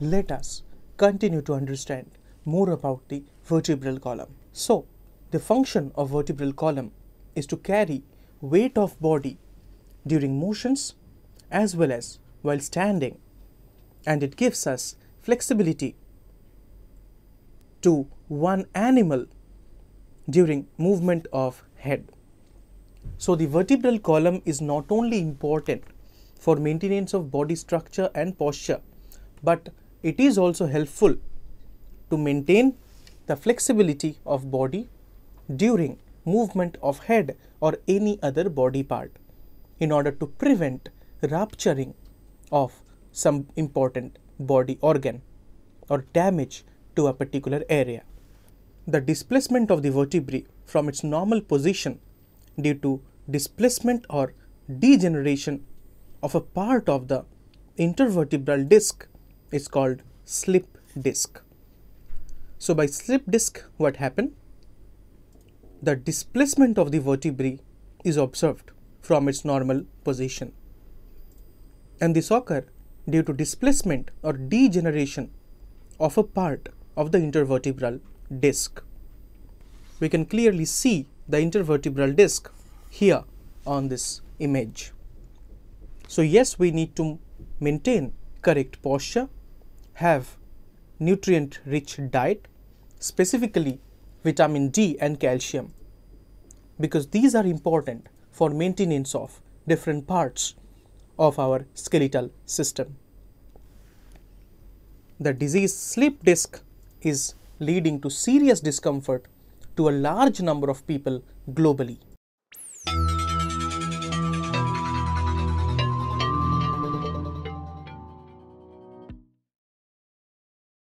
let us continue to understand more about the vertebral column. So, the function of vertebral column is to carry weight of body during motions as well as while standing and it gives us flexibility to one animal during movement of head. So, the vertebral column is not only important for maintenance of body structure and posture, but it is also helpful to maintain the flexibility of body during movement of head or any other body part in order to prevent rupturing of some important body organ or damage to a particular area. The displacement of the vertebrae from its normal position due to displacement or degeneration of a part of the intervertebral disc is called slip disk. So by slip disk, what happened? The displacement of the vertebrae is observed from its normal position. And this occurs due to displacement or degeneration of a part of the intervertebral disc. We can clearly see the intervertebral disc here on this image. So yes, we need to maintain correct posture have nutrient rich diet specifically vitamin D and calcium because these are important for maintenance of different parts of our skeletal system. The diseased sleep disc is leading to serious discomfort to a large number of people globally.